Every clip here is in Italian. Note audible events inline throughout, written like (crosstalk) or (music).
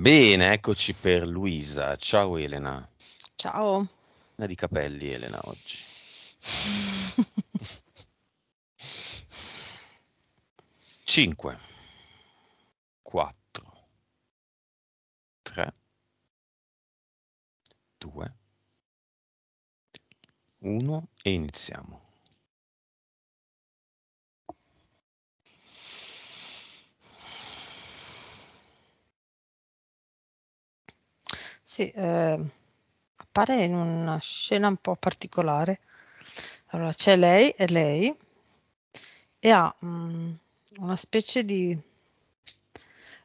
Bene, eccoci per Luisa. Ciao Elena. Ciao. Una di capelli Elena oggi. (laughs) Cinque. Quattro. Tre. Due. Uno e iniziamo. Sì, ehm, appare in una scena un po' particolare. Allora, c'è lei e lei e ha mm, una specie di...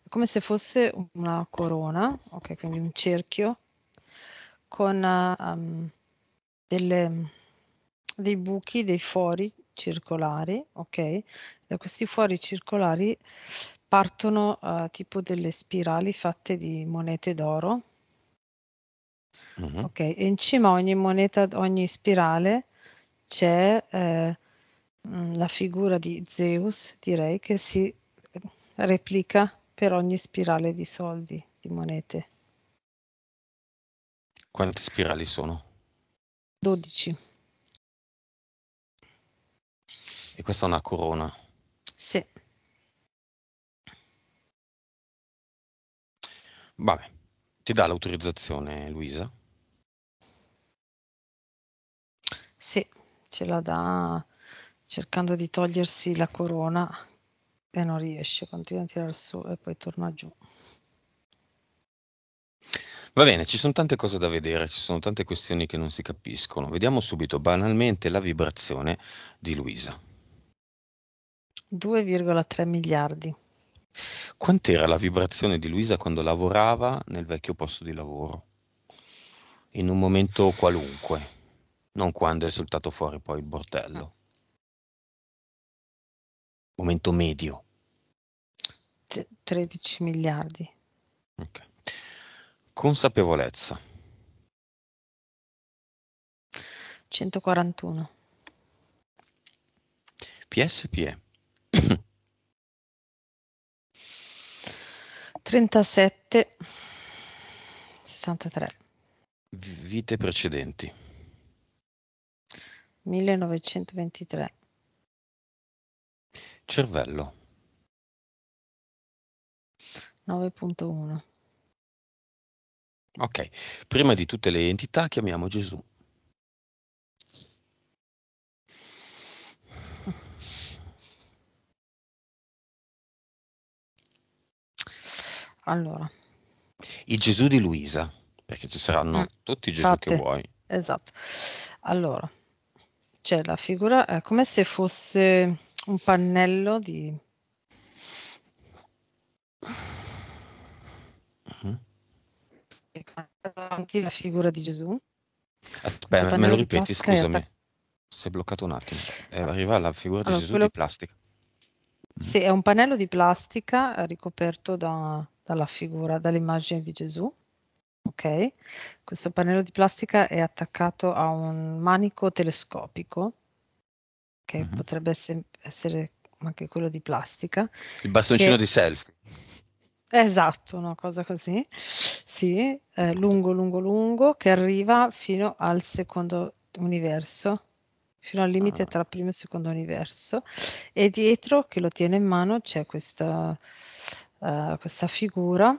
come se fosse una corona, ok, quindi un cerchio con um, delle, dei buchi, dei fori circolari, ok? Da questi fori circolari partono uh, tipo delle spirali fatte di monete d'oro Mm-hmm. Ok, e in cima a ogni moneta, ogni spirale c'è eh, mm, la figura di Zeus, direi, che si replica per ogni spirale di soldi, di monete. Quante spirali sono? 12. E questa è una corona. Sì. Vabbè, ti dà l'autorizzazione Luisa? ce la dà cercando di togliersi la corona e non riesce, continua a tirare su e poi torna giù. Va bene, ci sono tante cose da vedere, ci sono tante questioni che non si capiscono. Vediamo subito banalmente la vibrazione di Luisa. 2,3 miliardi. Quant'era la vibrazione di Luisa quando lavorava nel vecchio posto di lavoro? In un momento qualunque non quando è saltato fuori poi il bordello. Ah. Momento medio. 13 miliardi. Okay. Consapevolezza. 141. PSPE. 37. 63. Vite precedenti. 1923. Cervello. 9.1. Ok, prima di tutte le entità chiamiamo Gesù. Allora. Il Gesù di Luisa, perché ci saranno mm. tutti i Gesù Fate. che vuoi. Esatto. Allora, cioè la figura è eh, come se fosse un pannello di... uh davanti la figura di Gesù. Aspetta, eh, me lo ripeti, scusami. Attac- si è bloccato un attimo. Eh, arriva la figura allora, di Gesù quello... di plastica. Sì, è un pannello di plastica eh, ricoperto da, dalla figura, dall'immagine di Gesù ok? Questo pannello di plastica è attaccato a un manico telescopico, che mm-hmm. potrebbe se- essere anche quello di plastica. Il bastoncino che... di selfie. Esatto, una cosa così, sì, eh, lungo, lungo, lungo, che arriva fino al secondo universo, fino al limite ah. tra primo e secondo universo, e dietro che lo tiene in mano c'è questa, uh, questa figura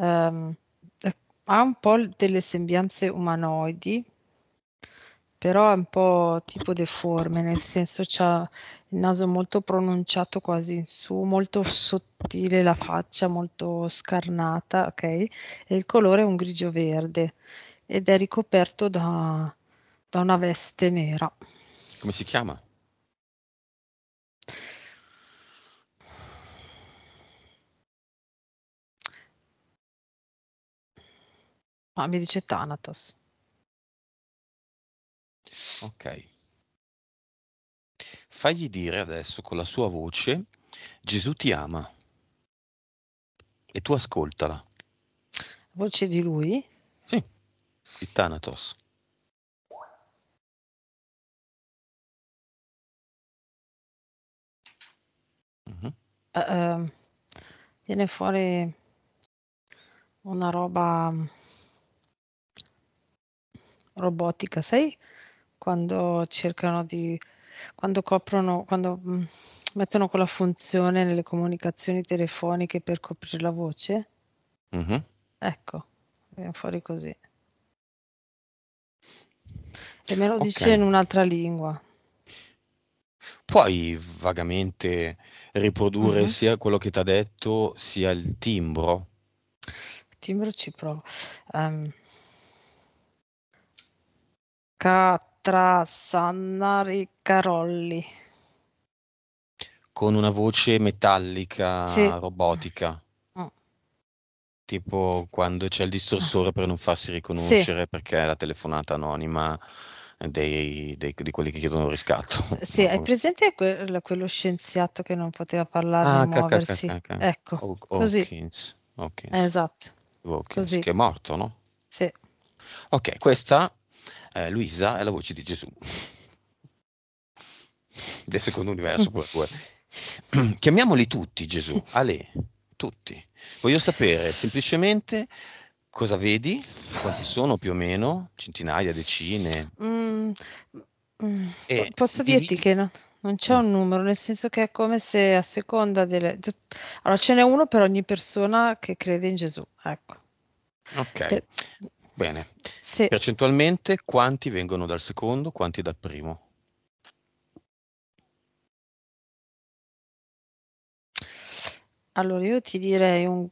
ehm, ha un po' delle sembianze umanoidi, però è un po' tipo deforme, nel senso c'ha il naso molto pronunciato quasi in su, molto sottile la faccia, molto scarnata, ok? E il colore è un grigio verde ed è ricoperto da, da una veste nera. Come si chiama? Ah, mi dice Thanatos. Ok. Fagli dire adesso con la sua voce, Gesù ti ama e tu ascoltala. Voce di lui? Sì, di Thanatos. Uh-huh. Uh, viene fuori una roba robotica, sai? Quando cercano di, quando coprono, quando mm, mettono quella funzione nelle comunicazioni telefoniche per coprire la voce. Mhm. Ecco, viene fuori così. E me lo dice in un'altra lingua. Puoi vagamente riprodurre Mhm. sia quello che ti ha detto, sia il timbro? Il Timbro ci provo. Ehm, Catrasannari Carolli. Con una voce metallica, sì. robotica. Oh. Tipo quando c'è il distorsore per non farsi riconoscere sì. perché è la telefonata anonima dei, dei, di quelli che chiedono riscatto. Sì, hai presente que- quello scienziato che non poteva parlare ah, e muoversi? Ca, ca, ca, ecco, o- così. Hawkins. Hawkins. esatto. Hawkins, così. che è morto, no? Sì. Ok, questa eh, Luisa è la voce di Gesù del secondo universo. (clears throat) Chiamiamoli tutti Gesù, Ale, tutti. Voglio sapere semplicemente cosa vedi, quanti sono più o meno, centinaia, decine. Mm, mm, posso dividi... dirti che no, non c'è un numero, nel senso che è come se a seconda delle... Cioè, allora ce n'è uno per ogni persona che crede in Gesù, ecco. Ok. Per... Bene. Sì. Percentualmente quanti vengono dal secondo, quanti dal primo? Allora io ti direi un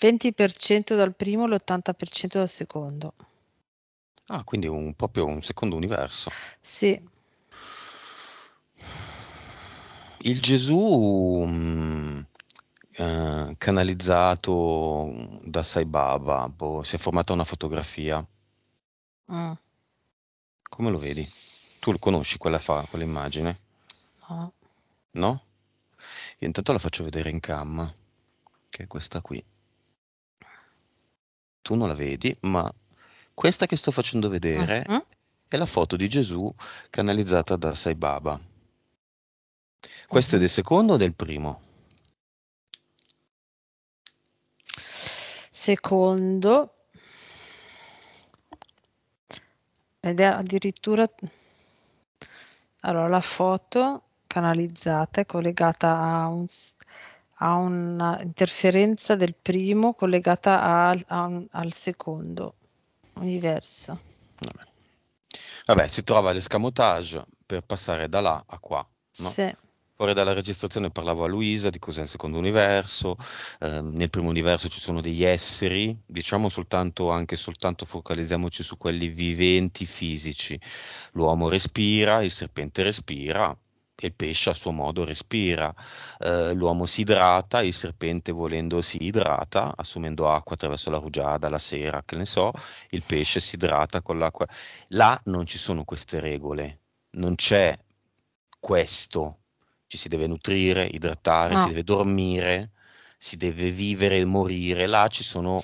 20% dal primo, l'80% dal secondo. Ah, quindi un, proprio un secondo universo. Sì. Il Gesù mh, mm, eh, canalizzato da Saibaba, boh, si è formata una fotografia. Mm. Come lo vedi? Tu lo conosci quella fa, quell'immagine? No. No? Io intanto la faccio vedere in cam, che è questa qui. Tu non la vedi, ma questa che sto facendo vedere mm-hmm. è la foto di Gesù canalizzata da Sai Baba. Questo è mm-hmm. del secondo o del primo? secondo ed è addirittura allora la foto canalizzata è collegata a, un, a una del primo collegata a, a un, al secondo universo vabbè. vabbè si trova l'escamotage per passare da là a qua no? sì fuori dalla registrazione parlavo a Luisa di cos'è il secondo universo, eh, nel primo universo ci sono degli esseri, diciamo soltanto, anche soltanto focalizziamoci su quelli viventi fisici, l'uomo respira, il serpente respira, il pesce a suo modo respira, eh, l'uomo si idrata, il serpente volendo si idrata, assumendo acqua attraverso la rugiada, la sera, che ne so, il pesce si idrata con l'acqua. Là non ci sono queste regole, non c'è questo ci si deve nutrire, idratare, ah. si deve dormire, si deve vivere e morire. Là ci sono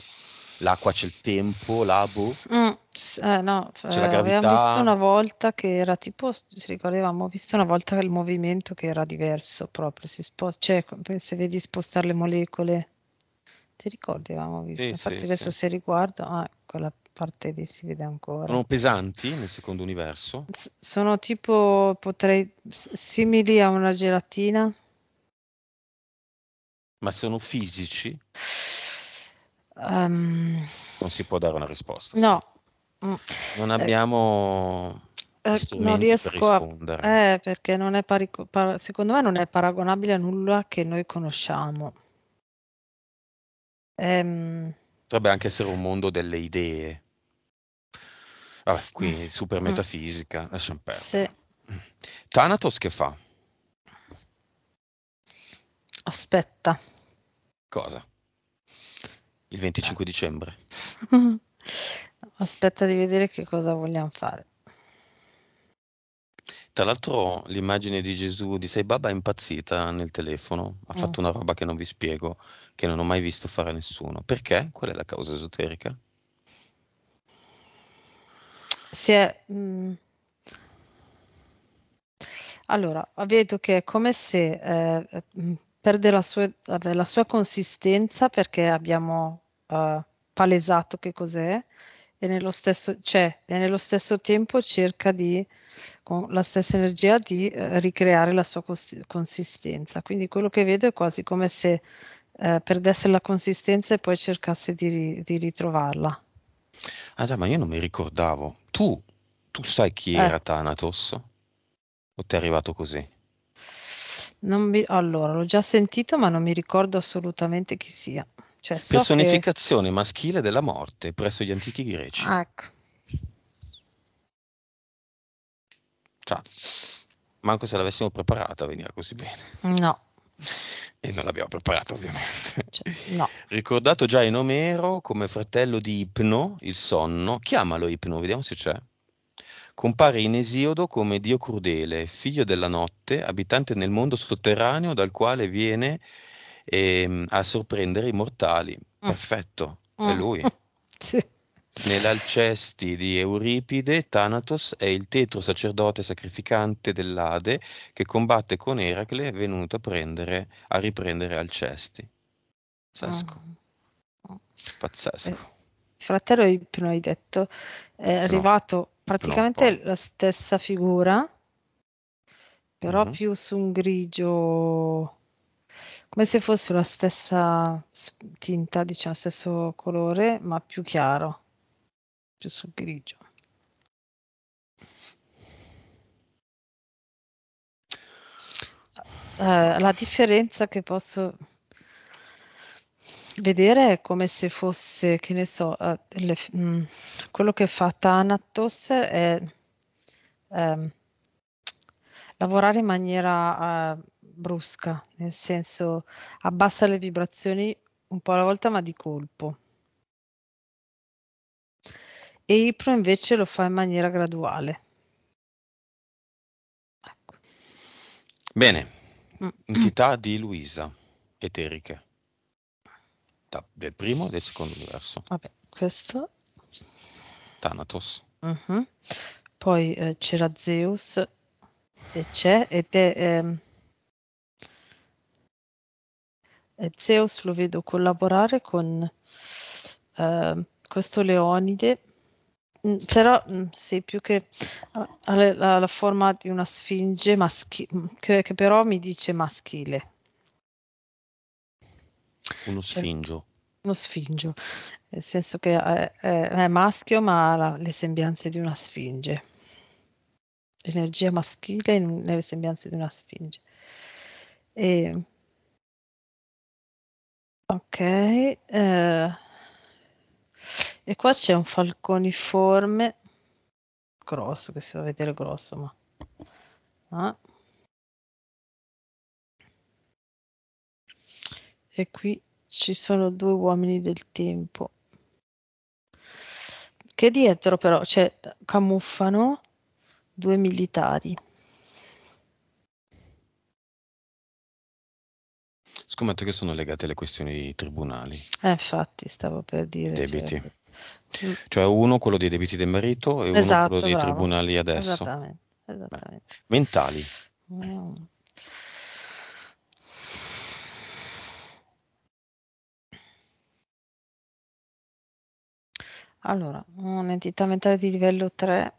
l'acqua c'è il tempo, l'abo. Mm, eh, no, c'è eh, la gravità. Abbiamo visto una volta che era tipo, ci ricordavamo, visto una volta il movimento che era diverso proprio, si sposta, cioè se vedi spostare le molecole, ti ricordi, avevamo visto, sì, infatti sì, adesso sì. se riguardo, ah, quella ecco parte lì si vede ancora. Sono pesanti nel secondo universo? S- sono tipo, potrei, simili a una gelatina. Ma sono fisici? Um, non si può dare una risposta. No. Mm. Non eh. abbiamo... Eh, non riesco per a... Eh, perché non è parico, par, secondo me non è paragonabile a nulla che noi conosciamo. Potrebbe ehm. anche essere un mondo delle idee. Vabbè, qui mm. super mm. metafisica, mm. lasciamo perdere. Sì. Thanatos che fa? Aspetta. Cosa? Il 25 no. dicembre. (laughs) Aspetta di vedere che cosa vogliamo fare. Tra l'altro l'immagine di Gesù di Sei Baba è impazzita nel telefono, ha mm. fatto una roba che non vi spiego, che non ho mai visto fare a nessuno. Perché? Qual è la causa esoterica? si è... mh, mm. Allora, vedo che è come se eh, mm, perde la sua, la sua consistenza perché abbiamo eh, palesato che cos'è e nello stesso, cioè, e nello stesso tempo cerca di, con la stessa energia, di eh, ricreare la sua cons- consistenza. Quindi quello che vedo è quasi come se eh, perdesse la consistenza e poi cercasse di, di ritrovarla. Ah già, ma io non mi ricordavo. Tu, tu sai chi Eh. era Thanatos? O ti è arrivato così? Non mi- Allora, l'ho già sentito, ma non mi ricordo assolutamente chi sia. Cioè, so che... Personificazione maschile della morte presso gli antichi greci. Ah, ecco. Cioè, manco se l'avessimo preparata veniva così bene. No, e non l'abbiamo preparato ovviamente. Cioè, no. Ricordato già in Omero come fratello di Ipno, il sonno, chiamalo Ipno, vediamo se c'è. Compare in Esiodo come dio crudele, figlio della notte, abitante nel mondo sotterraneo dal quale viene eh, a sorprendere i mortali. Mm. Perfetto, mm. è lui. (laughs) sì. Nell'Alcesti di Euripide, Thanatos è il tetro sacerdote sacrificante dell'Ade che combatte con Eracle venuto a, prendere, a riprendere Alcesti. Pazzesco. Oh. Pazzesco. Eh, fratello prima hai detto è no. arrivato praticamente no, la stessa figura, però mm-hmm. più su un grigio come se fosse la stessa tinta, diciamo, stesso colore, ma più chiaro più sul grigio. Eh, la differenza che posso vedere è come se fosse, che ne so, eh, le, mh, mm, quello che fa Thanatos è eh, lavorare in maniera eh, brusca, nel senso abbassa le vibrazioni un po' alla volta ma di colpo e IPRO invece lo fa in maniera graduale. Ecco. Bene, entità mm. di Luisa, eteriche, da, del primo e del secondo universo. Vabbè, questo. Thanatos. Uh-huh. Poi eh, c'era Zeus e c'è ed è... Ehm... E Zeus lo vedo collaborare con eh, questo Leonide Mm, però mm, sì, più che ha ah, la, la, forma di una sfinge maschile, mm, che, che, però mi dice maschile. Uno sfingio. Eh, uno sfingio, nel senso che è, eh, è, eh, è maschio ma ha la, le sembianze di una sfinge. Energia maschile nelle sembianze di una sfinge. E... Ok. Eh... E qua c'è un falconiforme grosso, che si va a vedere grosso, ma... Ah. E qui ci sono due uomini del tempo. Che dietro però, cioè, camuffano due militari. Scommetto che sono legate alle questioni tribunali. Eh, infatti, stavo per dire. Debiti. Cioè, Mm. Cioè uno quello dei debiti del marito e esatto, uno quello esatto, dei bravo. tribunali adesso. Esattamente. esattamente. Beh, mentali. Mm. Allora, un'entità mentale di livello 3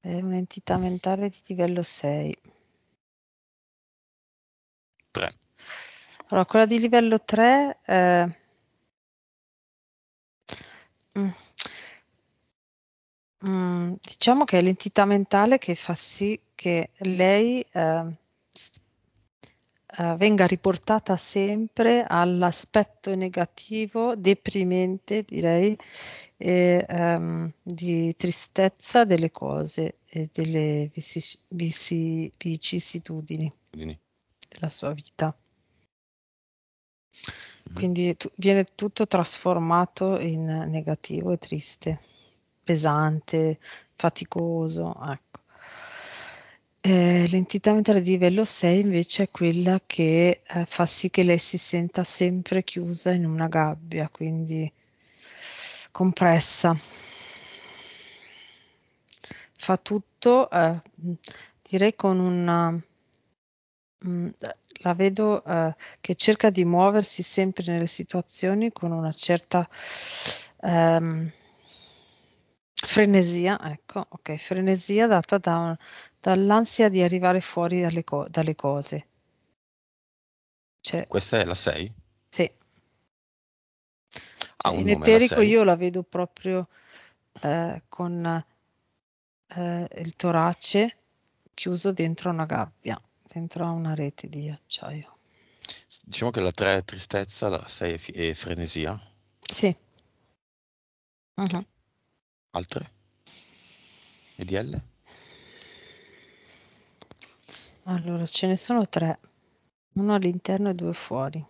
è un'entità mentale di livello 6. 3. Allora, quella di livello 3 eh, Mh. Mm. Mm, diciamo che è l'entità mentale che fa sì che lei, ehm, eh, venga riportata sempre all'aspetto negativo, deprimente direi, e, ehm, di tristezza delle cose e delle vicissitudini della sua vita. Mm. Quindi tu- viene tutto trasformato in negativo e triste, pesante, faticoso. Ecco. Eh, l'entità mentale di livello 6 invece è quella che eh, fa sì che lei si senta sempre chiusa in una gabbia, quindi compressa. Fa tutto, eh, direi, con una... Mm, la vedo eh, che cerca di muoversi sempre nelle situazioni con una certa ehm, frenesia, ecco, ok, frenesia data da un, dall'ansia di arrivare fuori dalle, co- dalle cose. Cioè, Questa è la 6? Sì. Ah, In eterico io la vedo proprio eh, con eh, il torace chiuso dentro una gabbia dentro a una rete di acciaio. Diciamo che la 3 è tristezza, la 6 è, frenesia. Sì. Uh-huh. Altre? EDL? Allora, ce ne sono tre. Uno all'interno e due fuori.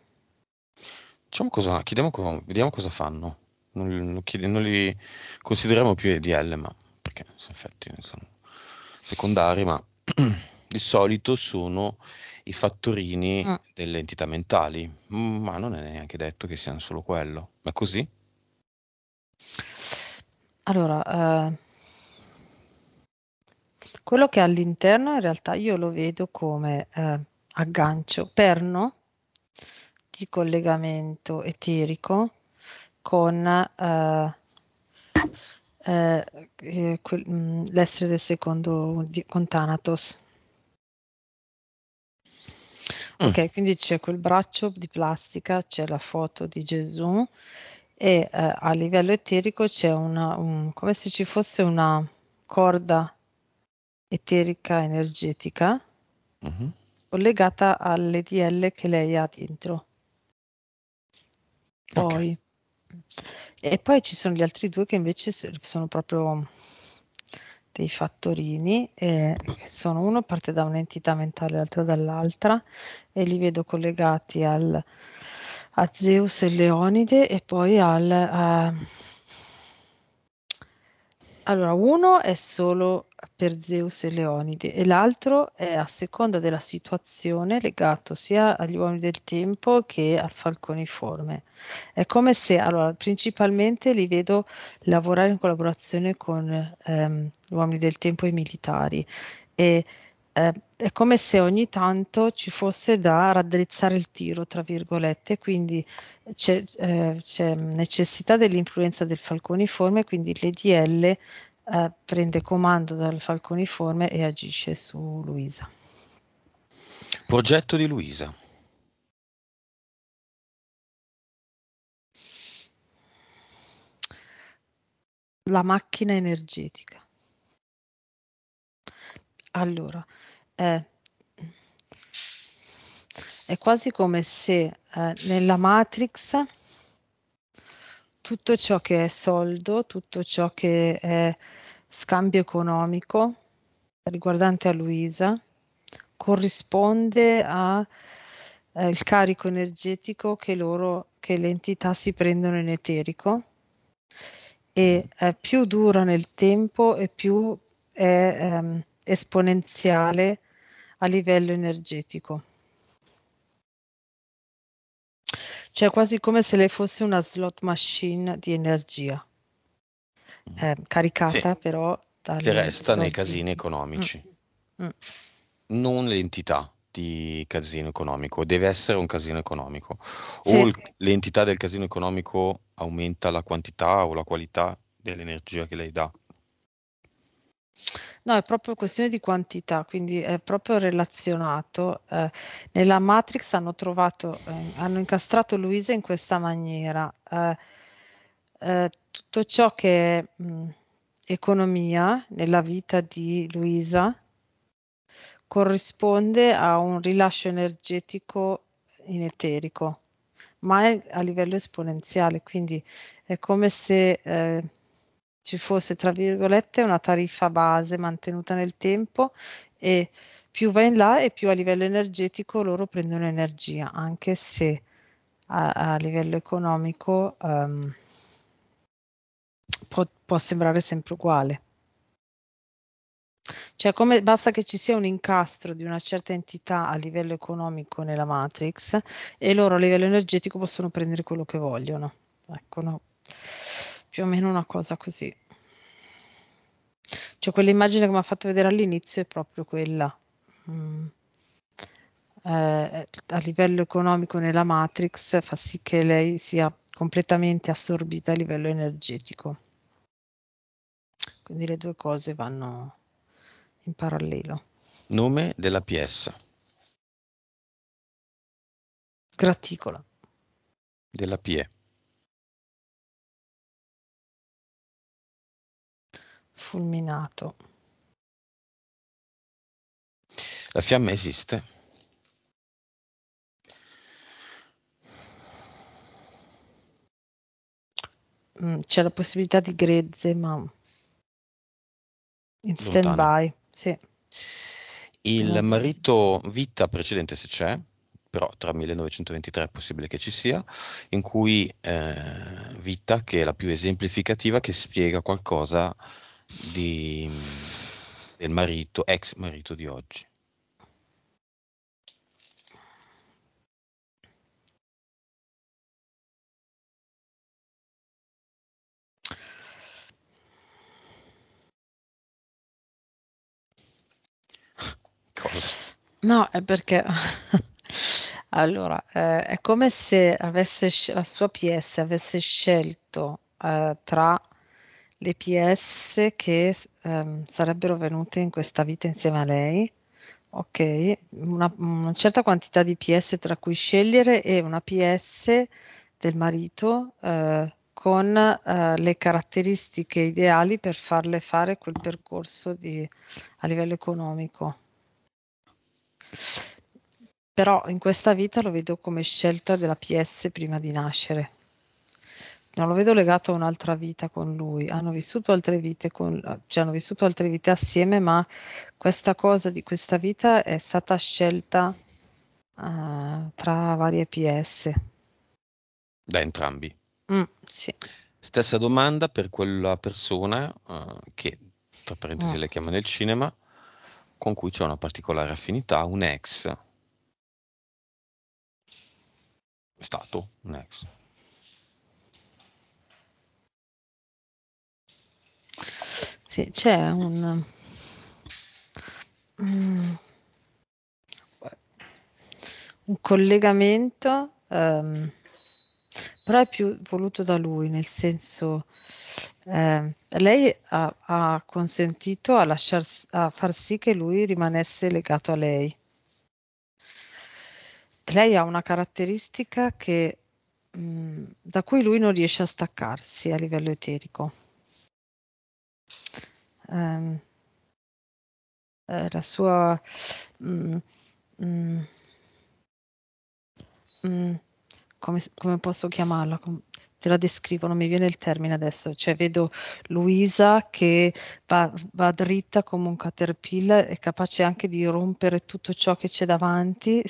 Diciamo cosa, chiediamo, vediamo cosa fanno. Non, non, chied- non, li consideriamo più EDL, ma perché in effetti sono secondari, ma (clears throat) di solito sono i fattorini mm. delle entità mentali, mm, ma non è neanche detto che siano solo quello. Ma è così? Allora, eh, quello che è all'interno in realtà io lo vedo come eh, aggancio, perno di collegamento eterico con eh, eh, eh mm, l'essere del secondo di, con Thanatos. Mm. Ok, quindi c'è quel braccio di plastica, c'è la foto di Gesù e eh, a livello eterico c'è una, un, come se ci fosse una corda eterica energetica uh-huh. collegata all'EDL che lei ha dentro. Poi, okay. E poi ci sono gli altri due che invece sono proprio dei fattorini e sono uno parte da un'entità mentale l'altro dall'altra e li vedo collegati al, a Zeus e Leonide e poi al, a, allora, uno è solo per Zeus e Leonide e l'altro è a seconda della situazione legato sia agli uomini del tempo che al falconiforme. È come se, allora, principalmente li vedo lavorare in collaborazione con ehm, gli uomini del tempo e i militari e eh, è come se ogni tanto ci fosse da raddrizzare il tiro, tra virgolette, quindi c'è, eh, c'è necessità dell'influenza del falconiforme, quindi l'EDL eh, prende comando dal falconiforme e agisce su Luisa. Progetto di Luisa. La macchina energetica. Allora, ehm, è quasi come se, ehm, nella Matrix tutto ciò che è soldo, tutto ciò che è scambio economico riguardante a Luisa corrisponde al eh, carico energetico che loro, che le entità si prendono in eterico e eh, più dura nel tempo e più è ehm, esponenziale a livello energetico. Cioè quasi come se lei fosse una slot machine di energia, mm. eh, caricata sì, però dalle... Che resta nei casini economici, mm. Mm. non l'entità di casino economico, deve essere un casino economico. Sì. l'entità del casino economico aumenta la quantità o la qualità dell'energia che lei dà. No, è proprio questione di quantità, quindi è proprio relazionato. Eh, nella Matrix hanno trovato, eh, hanno incastrato Luisa in questa maniera. Eh. eh, tutto ciò che è mh, economia nella vita di Luisa corrisponde a un rilascio energetico in eterico, ma è a livello esponenziale, quindi è come se eh, ci fosse, tra virgolette, una tariffa base mantenuta nel tempo e più va in là e più a livello energetico loro prendono energia, anche se a, a livello economico um, può, può sembrare sempre uguale. Cioè, come basta che ci sia un incastro di una certa entità a livello economico nella matrix e loro a livello energetico possono prendere quello che vogliono. Ecco, no più o meno una cosa così. Cioè quell'immagine che mi ha fatto vedere all'inizio è proprio quella. Mm. Eh, a livello economico nella Matrix fa sì che lei sia completamente assorbita a livello energetico. Quindi le due cose vanno in parallelo. Nome della PS. Graticola. Della PE. fulminato. La fiamma esiste? Mm, c'è la possibilità di grezze, ma in stand by, sì. Il no. marito vita precedente, se c'è, però tra 1923 è possibile che ci sia, in cui eh, Vita, che è la più esemplificativa, che spiega qualcosa di, del marito, ex marito di oggi. (laughs) Cosa? No, è perché (laughs) allora eh, è come se avesse sc- la sua PS avesse scelto eh, tra le PS che ehm, sarebbero venute in questa vita insieme a lei. Ok, una, una, certa quantità di PS tra cui scegliere e una PS del marito eh, con eh, le caratteristiche ideali per farle fare quel percorso di, a livello economico. Però in questa vita lo vedo come scelta della PS prima di nascere non lo vedo legato a un'altra vita con lui, hanno vissuto altre vite, con, cioè hanno vissuto altre vite assieme, ma questa cosa di questa vita è stata scelta uh, tra varie PS. Da entrambi. Mm, sì. Stessa domanda per quella persona uh, che, tra parentesi, oh. le chiama nel cinema, con cui c'è una particolare affinità, un ex. Stato, un ex. Sì, c'è un mm, un collegamento, ehm, però è più voluto da lui, nel senso, ehm, lei ha ha consentito a lasciar a far sì che lui rimanesse legato a lei. Lei ha una caratteristica che mhmm, da cui lui non riesce a staccarsi a livello eterico ehm, eh, la sua... Mm, mm, mm come, come, posso chiamarla? te la descrivo, non mi viene il termine adesso, cioè vedo Luisa che va, va, dritta come un caterpillar, è capace anche di rompere tutto ciò che c'è davanti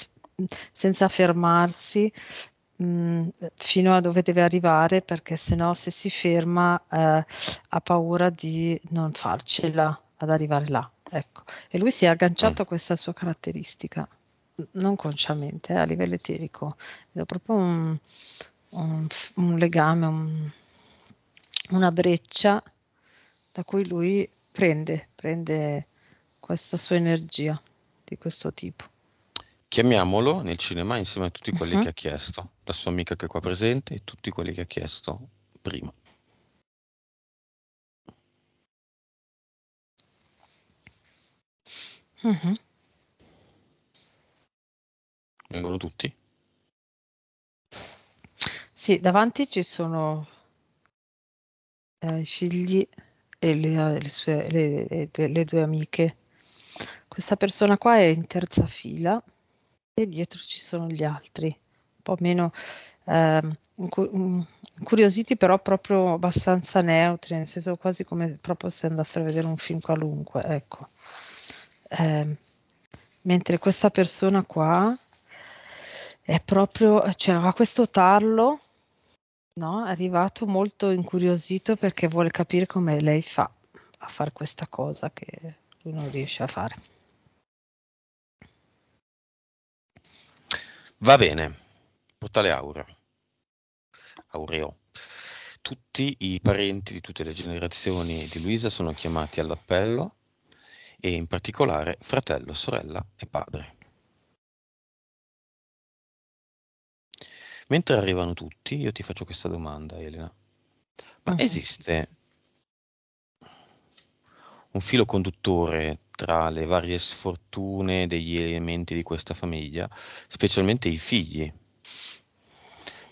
senza fermarsi, Mm, fino a dove deve arrivare perché se no se si ferma eh, ha paura di non farcela ad arrivare là. Ecco. E lui si è agganciato a mm. questa sua caratteristica, non consciamente, eh, a livello eterico. È proprio un, un, un legame, un, una breccia da cui lui prende, prende questa sua energia di questo tipo chiamiamolo nel cinema insieme a tutti quelli uh-huh. che ha chiesto, la sua amica che è qua presente e tutti quelli che ha chiesto prima. Uh-huh. Vengono tutti? Sì, davanti ci sono eh, i figli e le, eh, le, sue, le, le due amiche. Questa persona qua è in terza fila e dietro ci sono gli altri, un po' meno eh, incuriositi però proprio abbastanza neutri, nel senso quasi come proprio se andassero a vedere un film qualunque, ecco. Eh, mentre questa persona qua è proprio, cioè ha questo tarlo, no? È arrivato molto incuriosito perché vuole capire come lei fa a fare questa cosa che lui non riesce a fare. Va bene, portale Aura, Aureo. Tutti i parenti di tutte le generazioni di Luisa sono chiamati all'appello e in particolare fratello, sorella e padre. Mentre arrivano tutti, io ti faccio questa domanda, Elena. Ma mm. esiste un filo conduttore tra le varie sfortune degli elementi di questa famiglia, specialmente i figli.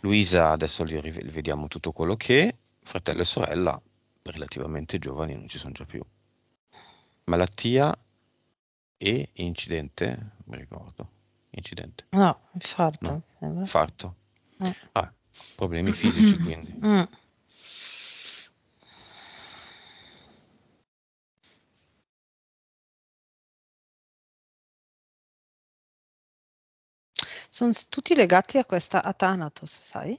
Luisa, adesso li vediamo tutto quello che è, fratello e sorella, relativamente giovani, non ci sono già più. Malattia e incidente, mi ricordo, incidente. No, infarto. No, eh. infarto. Eh. Ah, problemi fisici quindi. Mm. sono tutti legati a questa Atanatos, sai?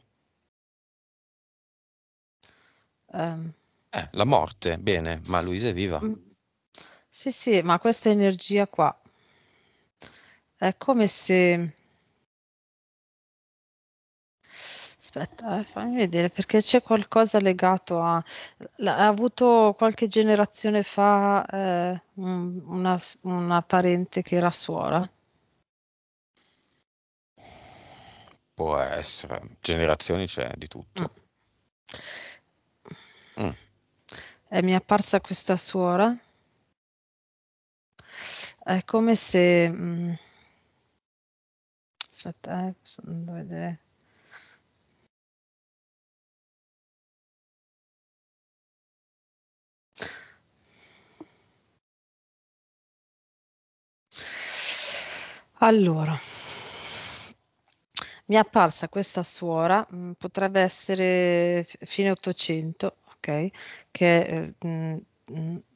Um, eh, la morte, bene, ma Luisa è viva. Mm. Sì, sì, ma questa energia qua è come se... Aspetta, eh, fammi vedere perché c'è qualcosa legato a... Ha avuto qualche generazione fa eh, una, una parente che era suora Può essere, generazioni c'è di tutto. Mm. Mm. E mi è apparsa questa suora. È come se... Mm, aspetta, eh, andare vedere. Allora mi è apparsa questa suora, mh, mm, potrebbe essere fine 800, ok, che è eh, mm,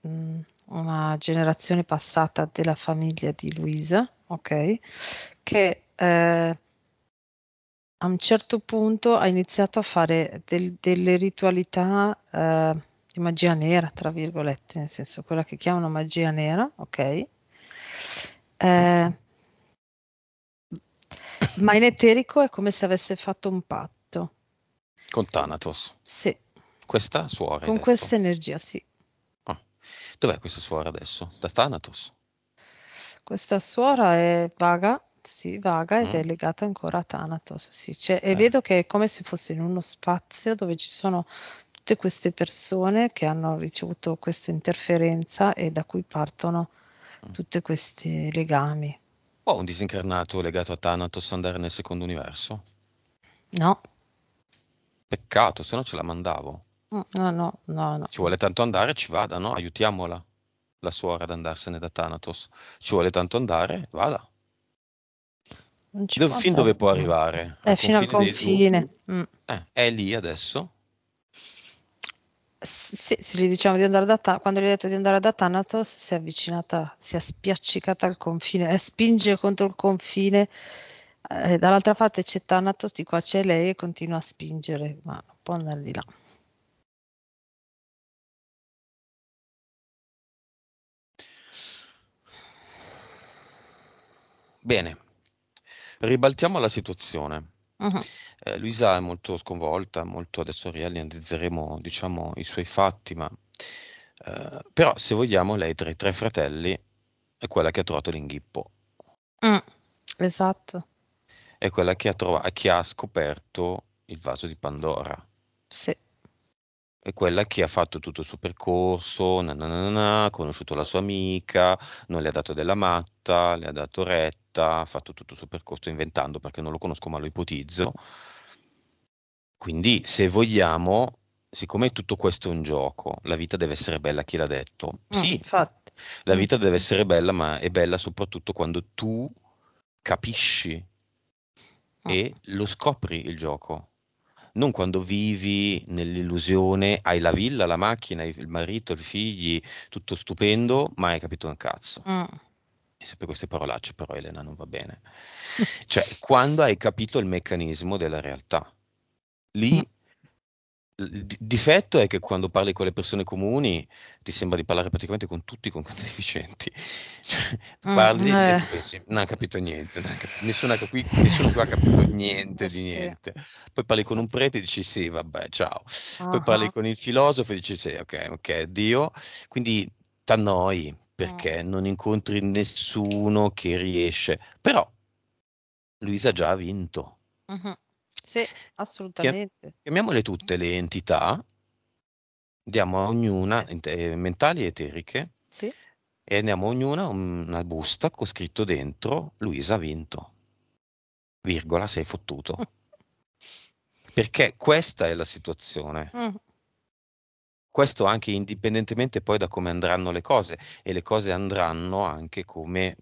mm, una generazione passata della famiglia di Luisa, ok, che eh, a un certo punto ha iniziato a fare del, delle ritualità eh, di magia nera, tra virgolette, nel senso quella che chiamano magia nera, ok? Eh, ma in eterico è come se avesse fatto un patto. Con Thanatos? Sì. Questa suora? Con questa energia, sì. Oh. Dov'è questa suora adesso? Da Thanatos? Questa suora è vaga, sì, vaga ed mm. è legata ancora a Thanatos, sì. Cioè, e eh. vedo che è come se fosse in uno spazio dove ci sono tutte queste persone che hanno ricevuto questa interferenza e da cui partono mm. tutti questi legami. Può un disincarnato legato a Thanatos andare nel secondo universo? No. Peccato, se no ce la mandavo. Mm, no, no, no, no. Ci vuole tanto andare, ci vada, no? Aiutiamola, la suora, ad andarsene da Thanatos. Ci vuole tanto andare, vada. Do, fin dove può arrivare? È eh, al fino al confine. confine. Mm. Eh, è lì adesso se, se gli diciamo di andare da Tha- quando gli ho detto di andare da Thanatos, si è avvicinata, si è spiaccicata al confine, eh, spinge contro il confine. Eh, dall'altra parte c'è Thanatos, di qua c'è lei e continua a spingere, ma non può andare di là. Bene, ribaltiamo la situazione. Uh-huh. Eh, Luisa è molto sconvolta, molto adesso rianalizzeremo diciamo, i suoi fatti, ma eh, però se vogliamo lei tra i tre fratelli è quella che ha trovato l'inghippo. Mm, esatto. È quella che ha, trovato, che ha scoperto il vaso di Pandora. Sì è quella che ha fatto tutto il suo percorso, nananana, ha conosciuto la sua amica, non le ha dato della matta, le ha dato retta, ha fatto tutto il suo percorso inventando perché non lo conosco ma lo ipotizzo, quindi, se vogliamo, siccome tutto questo è un gioco, la vita deve essere bella, chi l'ha detto? Mm, sì, infatti. la mm. vita deve essere bella, ma è bella soprattutto quando tu capisci mm. e lo scopri il gioco. Non quando vivi nell'illusione, hai la villa, la macchina, il marito, i figli, tutto stupendo, ma hai capito un cazzo. Mm sempre queste parolacce, però Elena non va bene. Cioè, quando hai capito il meccanismo della realtà lì mm. il difetto è che quando parli con le persone comuni ti sembra di parlare praticamente con tutti con deficienti. (laughs) Cioè, mm, parli mm, eh. e pensi, non ha capito niente, ha capito, nessuno, qui, nessuno qua ha capito niente di niente. Poi parli con un prete e dici sì, vabbè, ciao. Uh-huh. Poi parli con il filosofo e dici sì, ok, ok, Dio. Quindi t'annoi perché uh-huh. non incontri nessuno che riesce. Però Luisa già ha vinto. Uh-huh. Sì, assolutamente. Chiamiamole tutte le entità, diamo a ognuna, eh, mentali e eteriche, sì. e andiamo a ognuna una busta con scritto dentro Luisa ha vinto, virgola, sei fottuto. (laughs) Perché questa è la situazione. Mm. Questo anche indipendentemente poi da come andranno le cose, e le cose andranno anche come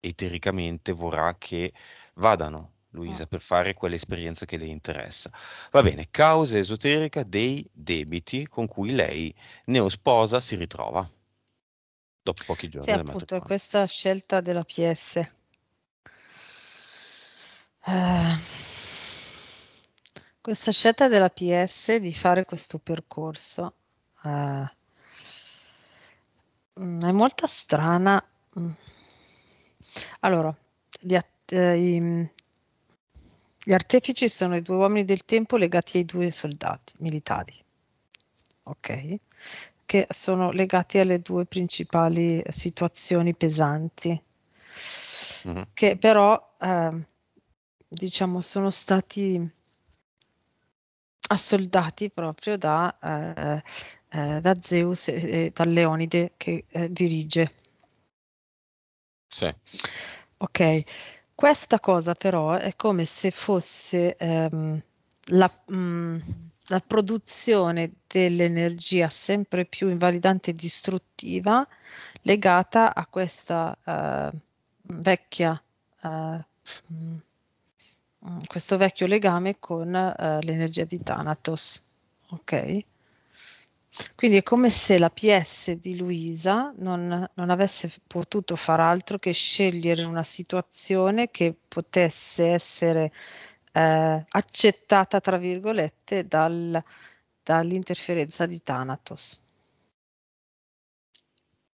etericamente vorrà che vadano Luisa, ah. per fare quell'esperienza che le interessa. Va bene, causa esoterica dei debiti con cui lei, neosposa, si ritrova dopo pochi giorni. Sì, appunto, questa scelta della PS. Eh, questa scelta della PS di fare questo percorso eh, mm, è molto strana. Mm. Allora, gli, att- eh, gli artefici sono i due uomini del tempo legati ai due soldati militari. Ok? Che sono legati alle due principali situazioni pesanti. Mm-hmm. Che però, eh, diciamo, sono stati assoldati proprio da, eh, eh, da Zeus e dal Leonide che eh, dirige. Sì. Ok. Questa cosa però è come se fosse ehm, la, mh, mm, la produzione dell'energia sempre più invalidante e distruttiva legata a questa uh, vecchia, uh, questo vecchio legame con uh, l'energia di Thanatos. Ok? Quindi è come se la PS di Luisa non, non, avesse potuto far altro che scegliere una situazione che potesse essere eh, accettata, tra virgolette, dal, dall'interferenza di Thanatos.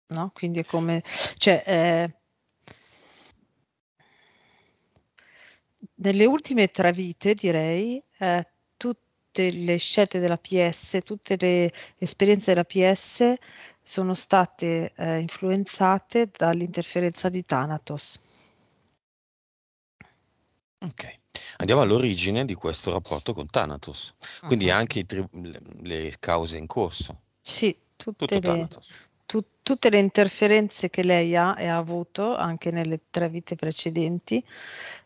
No? Quindi è come... Cioè, eh, nelle ultime tre vite, direi, eh, tutte le scelte della PS, tutte le esperienze della PS sono state eh, influenzate dall'interferenza di Thanatos. Ok andiamo all'origine di questo rapporto con Thanatos, quindi uh-huh. anche tri- le, cause in corso. Sì, tutte Tutto le, Thanatos tut- tutte le interferenze che lei ha e ha avuto anche nelle tre vite precedenti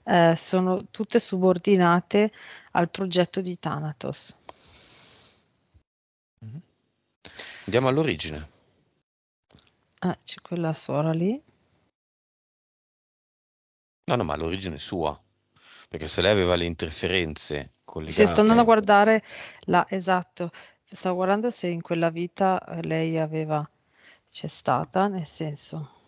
eh, sono tutte subordinate al progetto di Thanatos. Mm-hmm. Andiamo all'origine. Ah, c'è quella suora lì. No, no, ma l'origine è sua. Perché se lei aveva le interferenze collegate... Sì, sto andando a guardare là, esatto. Stavo guardando se in quella vita eh, lei aveva c'è stata, nel senso...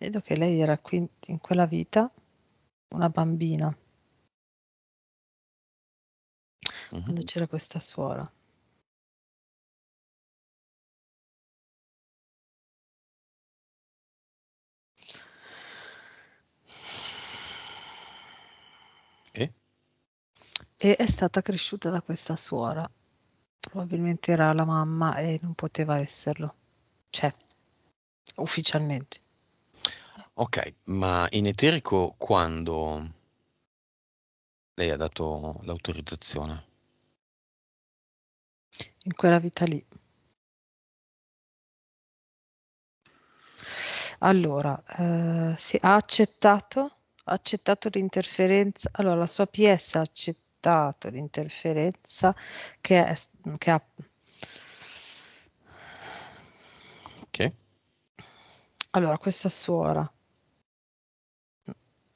Vedo che lei era qui in quella vita una bambina. Mm -hmm. Quando mm-hmm. c'era questa suora. E? e è stata cresciuta da questa suora. Probabilmente era la mamma e non poteva esserlo. Cioè, ufficialmente. Ok, ma in eterico quando lei ha dato l'autorizzazione? In quella vita lì. Allora, eh, si ha accettato accettato l'interferenza, allora la sua PS ha accettato l'interferenza che, è, che ha... Ok. Allora, questa suora.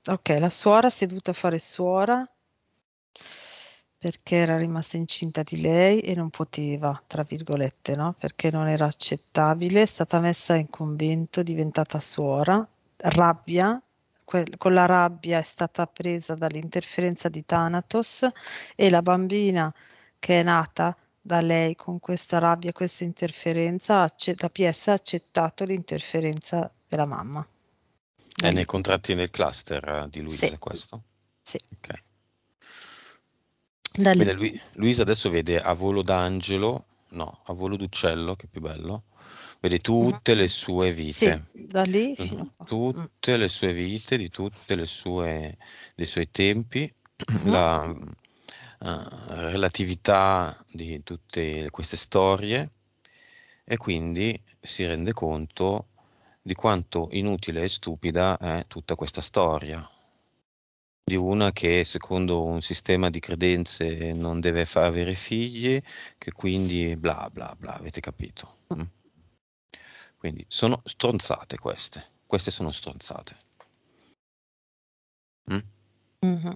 Ok, la suora si è dovuta fare suora perché era rimasta incinta di lei e non poteva, tra virgolette, no? perché non era accettabile, è stata messa in convento, diventata suora, rabbia, que- con la rabbia è stata presa dall'interferenza di Thanatos e la bambina che è nata da lei con questa rabbia, questa interferenza, acce- la PS ha accettato l'interferenza della mamma. È nei contratti nel cluster eh, di Luisa sì. questo? Sì. Okay. Bene, Luisa adesso vede a volo d'angelo, no, a volo d'uccello, che è più bello, vede mm-hmm. tutte le sue vite. Sì, da lì mm-hmm. fino a Tutte mm. le sue vite, di tutti i suoi tempi, mm. la uh, relatività di tutte queste storie e quindi si rende conto di quanto inutile e stupida è tutta questa storia di una che secondo un sistema di credenze non deve far avere figli, che quindi bla bla bla, avete capito. Mm. Quindi sono stronzate queste, queste sono stronzate. Mm? Mm-hmm.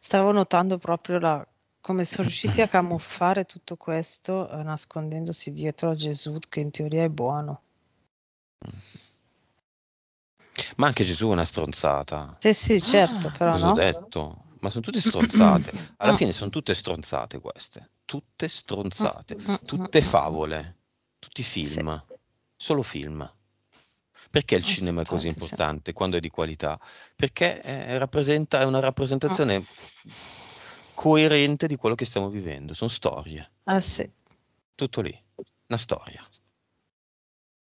Stavo notando proprio la, come sono riusciti a camuffare tutto questo eh, nascondendosi dietro a Gesù che in teoria è buono. Mm. Ma anche Gesù è una stronzata. Sì, sì, certo, ah, però no. detto, ma sono tutte stronzate. Alla fine sono tutte stronzate queste, tutte stronzate, mm, mm, tutte favole, tutti film solo film. Perché il ah, cinema è così importante quando è di qualità? Perché è, rappresenta, è una rappresentazione ah. coerente di quello che stiamo vivendo, sono storie. Ah, sì. Tutto lì, una storia.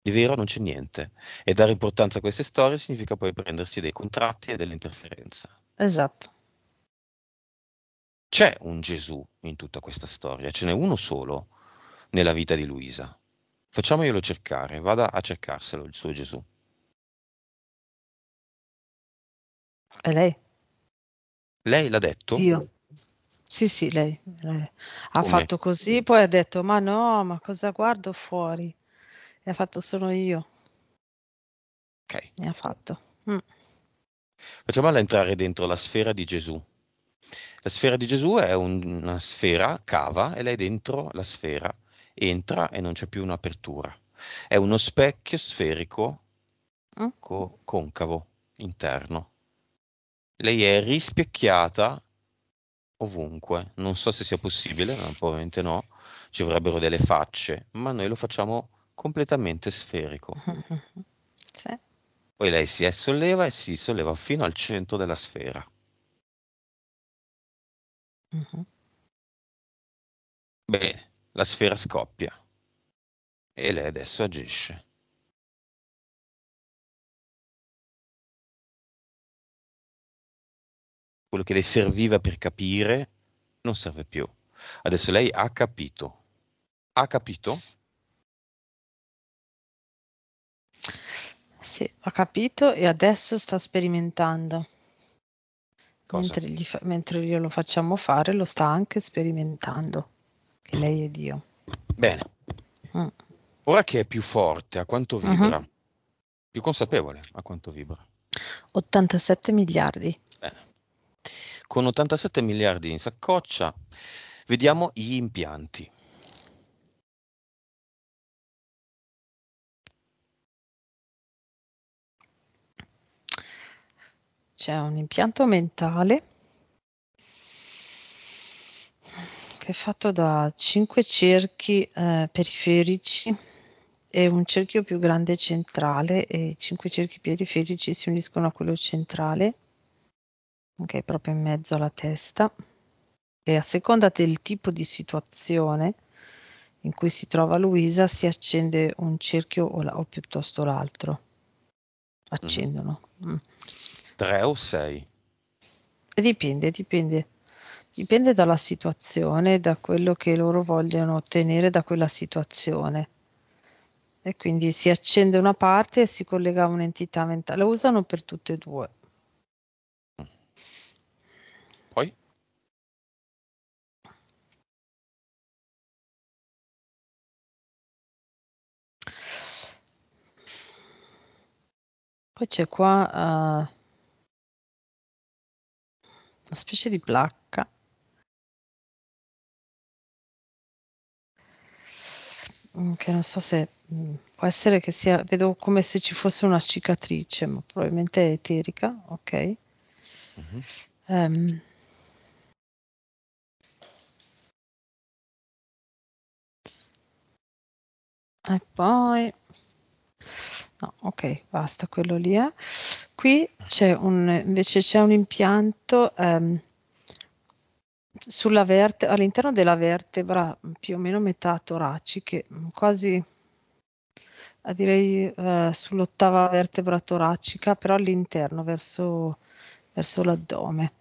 Di vero non c'è niente. E dare importanza a queste storie significa poi prendersi dei contratti e dell'interferenza. Esatto. C'è un Gesù in tutta questa storia, ce n'è uno solo nella vita di Luisa Facciamoglielo cercare, vada a cercarselo il suo Gesù. È lei? Lei l'ha detto? Io. Sì, sì, lei, lei. ha Come? fatto così, poi ha detto, ma no, ma cosa guardo fuori? E ha fatto solo io. Ok. E ha fatto. Mm. Facciamola entrare dentro la sfera di Gesù. La sfera di Gesù è un, una sfera cava e lei dentro la sfera entra e non c'è più un'apertura. È uno specchio sferico mm. co- concavo interno. Lei è rispecchiata ovunque. Non so se sia possibile, ma probabilmente no. Ci vorrebbero delle facce, ma noi lo facciamo completamente sferico. (laughs) Sì. Poi lei si solleva e si solleva fino al centro della sfera. Uh-huh. Bene, la sfera scoppia e lei adesso agisce. Quello che le serviva per capire non serve più. Adesso lei ha capito. Ha capito? Sì, ha capito e adesso sta sperimentando. Mentre, fa, mentre glielo facciamo fare, lo sta anche sperimentando che lei è Dio. Bene. Mm. Ora che è più forte, a quanto mhm. vibra? Mm-hmm. Più consapevole, a quanto vibra? 87 miliardi. Bene. Con 87 miliardi in saccoccia, vediamo gli impianti. C'è un impianto mentale che è fatto da cinque cerchi eh, periferici e un cerchio più grande centrale e i cinque cerchi periferici si uniscono a quello centrale che è proprio in mezzo alla testa e a seconda del tipo di situazione in cui si trova Luisa si accende un cerchio o, la, o piuttosto l'altro. Accendono. Mm. Mm. Tre o sei? Dipende, dipende. Dipende dalla situazione, da quello che loro vogliono ottenere da quella situazione. E quindi si accende una parte e si collega a un'entità mentale. la usano per tutte e due. Poi? Poi c'è qua uh, una specie di placca Mm, che non so se mm, può essere che sia, vedo come se ci fosse una cicatrice, ma probabilmente è eterica, ok. Mm-hmm. Um, e poi no, ok, basta quello lì. Eh. Qui c'è un invece c'è un impianto um, sulla verte- all'interno della vertebra più o meno metà toraciche, quasi eh, direi eh, sull'ottava vertebra toracica, però all'interno verso, verso l'addome.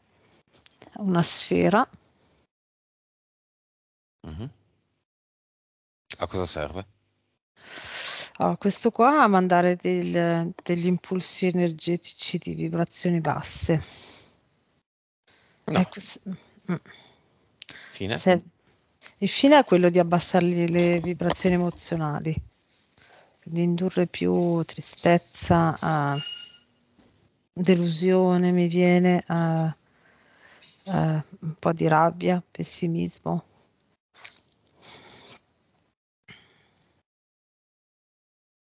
Una sfera. Mm-hmm. A cosa serve? Allora, questo qua a mandare del, degli impulsi energetici di vibrazioni basse. No. Ecco, Mm. Fine. Se... Il fine è quello di abbassargli le vibrazioni emozionali, di indurre più tristezza a delusione, mi viene a, a un po' di rabbia, pessimismo.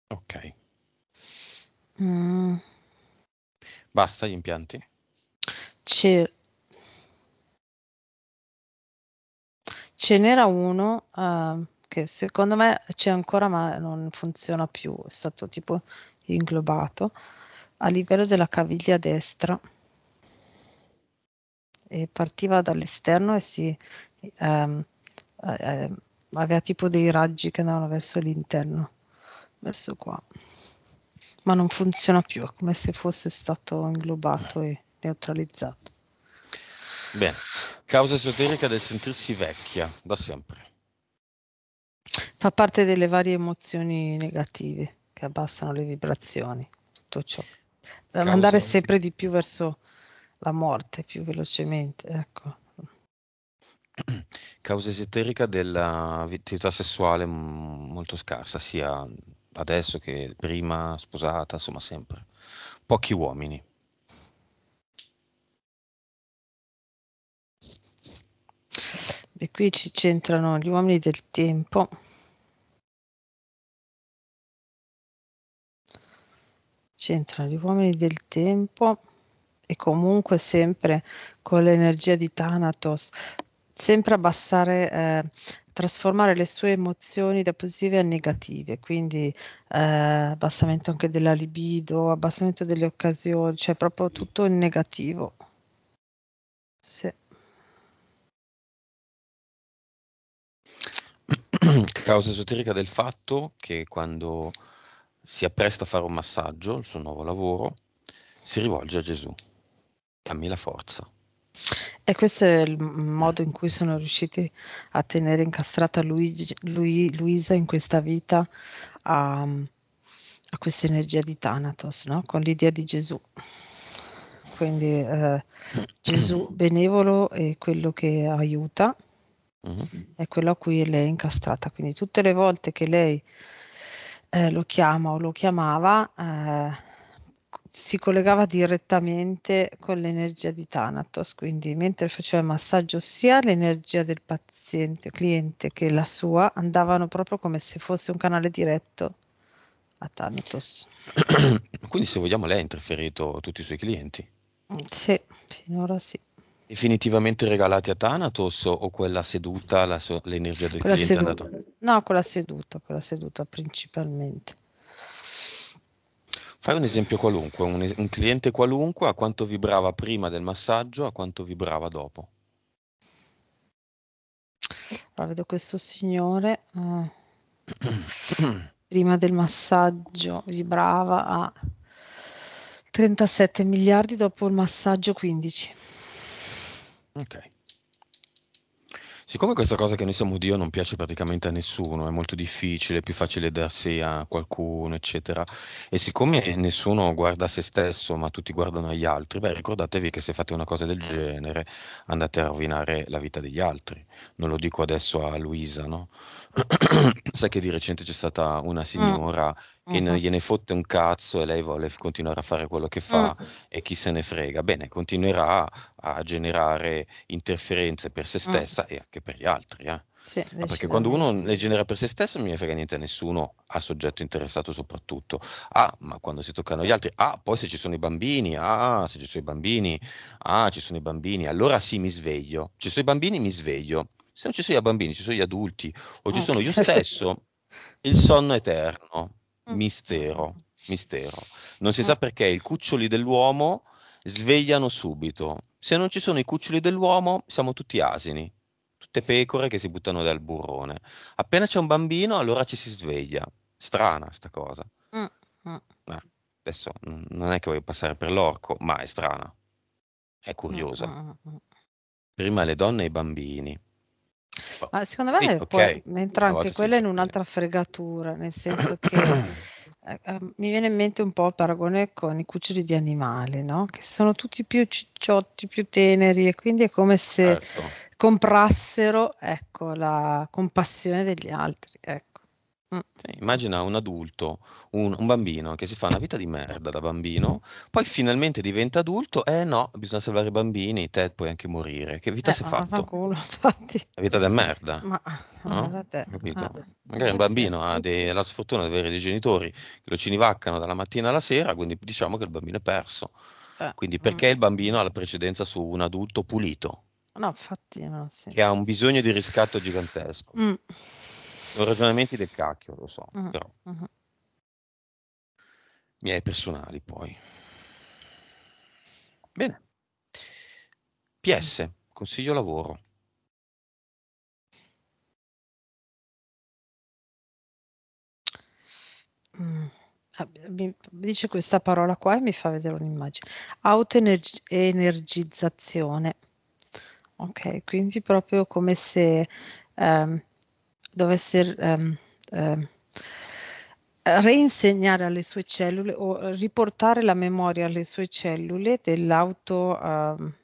Ok. Mm. Basta gli impianti? C'è, cioè, ce n'era uno uh, che secondo me c'è ancora ma non funziona più, è stato tipo inglobato a livello della caviglia destra e partiva dall'esterno e si um, eh, aveva tipo dei raggi che andavano verso l'interno, verso qua, ma non funziona più, è come se fosse stato inglobato e neutralizzato. Bene, causa esoterica del sentirsi vecchia, da sempre. Fa parte delle varie emozioni negative che abbassano le vibrazioni, tutto ciò. Dobbiamo andare sempre di più verso la morte, più velocemente, ecco. (clears throat) Causa esoterica della attività sessuale m- mm, molto scarsa, sia adesso che prima, sposata, insomma sempre. Pochi uomini. E qui ci c'entrano gli uomini del tempo. C'entrano gli uomini del tempo e comunque sempre con l'energia di Thanatos, sempre abbassare, eh, trasformare le sue emozioni da positive a negative, quindi eh, abbassamento anche della libido, abbassamento delle occasioni, cioè proprio tutto in negativo. Sì. (clears throat) causa esoterica del fatto che quando si appresta a fare un massaggio, il suo nuovo lavoro, si rivolge a Gesù. Dammi la forza. E questo è il modo in cui sono riusciti a tenere incastrata Luigi, Lui, Luisa in questa vita a, a questa energia di Thanatos, no? con l'idea di Gesù. Quindi eh, Gesù (clears throat) benevolo è quello che aiuta, Mh-mh. È quello a cui lei è incastrata. Quindi tutte le volte che lei, ehm, lo chiama o lo chiamava, ehm, si collegava direttamente con l'energia di Thanatos, quindi mentre faceva il massaggio sia l'energia del paziente cliente che la sua andavano proprio come se fosse un canale diretto a Thanatos. (coughs) Quindi se vogliamo lei ha interferito tutti i suoi clienti. sì, finora sì definitivamente regalati a Thanatos o quella seduta, la, l'energia del quella cliente? Seduta. No, quella seduta, quella seduta principalmente. Fai un esempio qualunque, un, un, cliente qualunque a quanto vibrava prima del massaggio, a quanto vibrava dopo. Allora, vedo questo signore, eh, (clears throat) prima del massaggio vibrava a 37 miliardi, dopo il massaggio 15. Okay. Siccome questa cosa che noi siamo Dio non piace praticamente a nessuno, è molto difficile, è più facile darsi a qualcuno, eccetera, e siccome nessuno guarda a se stesso, ma tutti guardano agli altri, beh, ricordatevi che se fate una cosa del genere andate a rovinare la vita degli altri. Non lo dico adesso a Luisa, no? (clears throat) Sai che di recente c'è stata una mm. signora mm che uh-huh. non gliene fotte un cazzo e lei vuole continuare a fare quello che fa uh-huh. e chi se ne frega. Bene, continuerà a generare interferenze per se stessa uh-huh. e anche per gli altri. Eh. Sì, perché quando uno le genera per se stesso non gliene frega niente a nessuno, al soggetto interessato soprattutto. Ah, ma quando si toccano gli altri, ah, poi se ci sono i bambini, ah, se ci sono i bambini, ah, ci sono i bambini, allora sì, mi sveglio. Ci sono i bambini, mi sveglio. Se non ci sono i bambini, ci sono gli adulti o ci sono io (laughs) stesso, il sonno eterno. Mm. Mistero, mistero. Non si mm. sa perché i cuccioli dell'uomo svegliano subito. Se non ci sono i cuccioli dell'uomo, siamo tutti asini, tutte pecore che si buttano dal burrone. Appena c'è un bambino, allora ci si sveglia. Strana sta cosa. Mm, eh, adesso non è che voglio passare per l'orco, ma è strana. È curiosa. Prima le donne e i bambini, ma secondo me sì, okay. entra anche quella in un'altra fregatura, nel senso (clears throat) che eh, ehm, mi viene in mente un po' il paragone con i cuccioli di animali, no? che sono tutti più cicciotti, più teneri e quindi è come se certo. comprassero ecco, la compassione degli altri. Ecco sì, mm. cioè, immagina un adulto, un un bambino che si fa una vita di merda da bambino, poi finalmente diventa adulto: e "Eh no, bisogna salvare i bambini, te puoi anche morire". Che vita Eh, s'è ma fatto? vaffanculo, (laughs) infatti. vita da merda, Ma no, da te, capito? Ah. Magari un eh sì. bambino ha de la sfortuna di avere dei genitori che lo cinivaccano dalla mattina alla sera, quindi diciamo che il bambino è perso. Eh, Quindi mh. Mm. perché il bambino ha la precedenza su un adulto pulito? No, infatti, no, sì. Che ha un bisogno di riscatto gigantesco. Mh. Mm. Sono ragionamenti del cacchio, lo so, uh-huh, però. Uh-huh. Miei personali poi. Bene. PS, consiglio lavoro. Mm. Ah, dice questa parola qua e mi fa vedere un'immagine autoenergizzazione ok quindi proprio come se um, dovesse ehm, ehm, reinsegnare alle sue cellule o riportare la memoria alle sue cellule dell'auto, ehm,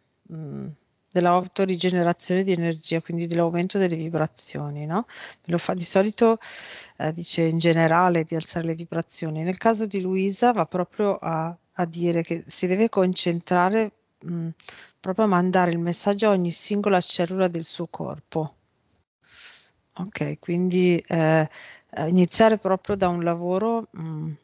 dell'autorigenerazione di energia, quindi dell'aumento delle vibrazioni. No? Lo fa di solito, eh, dice in generale, di alzare le vibrazioni. Nel caso di Luisa va proprio a, a dire che si deve concentrare mh, proprio a mandare il messaggio a ogni singola cellula del suo corpo. Okay, quindi, ehm, iniziare proprio da un lavoro, mhmm,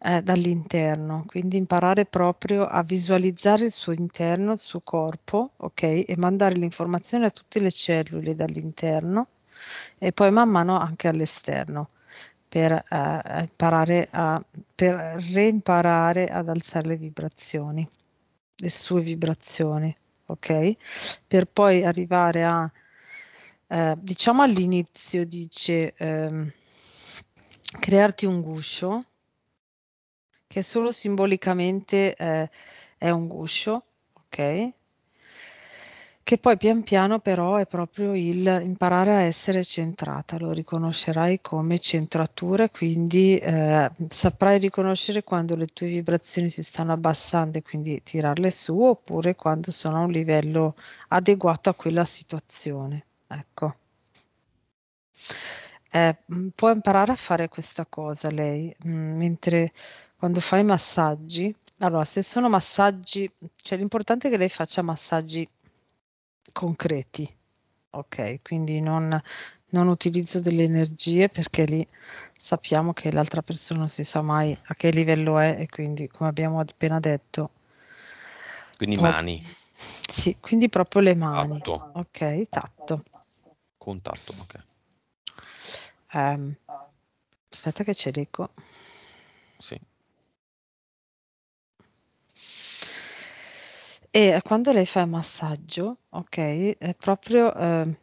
ehm, dall'interno, quindi imparare proprio a visualizzare il suo interno, il suo corpo, okay, e mandare l'informazione a tutte le cellule dall'interno e poi man mano anche all'esterno per, ehm, imparare a per reimparare ad alzare le vibrazioni, le sue vibrazioni, okay, per poi arrivare a eh, diciamo all'inizio dice ehm, crearti un guscio che solo simbolicamente eh, è un guscio, ok? Che poi pian piano però è proprio il imparare a essere centrata, lo riconoscerai come centratura, quindi eh, saprai riconoscere quando le tue vibrazioni si stanno abbassando e quindi tirarle su oppure quando sono a un livello adeguato a quella situazione. Ecco. Eh, può imparare a fare questa cosa lei, mentre quando fa i massaggi, allora se sono massaggi, cioè l'importante è che lei faccia massaggi concreti, ok? Quindi non, non utilizzo delle energie perché lì sappiamo che l'altra persona non si sa mai a che livello è e quindi come abbiamo appena detto. Quindi mani. Sì, quindi proprio le mani. Tatto. Ok, tatto. Contatto, ok. Um, aspetta che ce leggo. Sì. E quando lei fa il massaggio, ok, è proprio eh,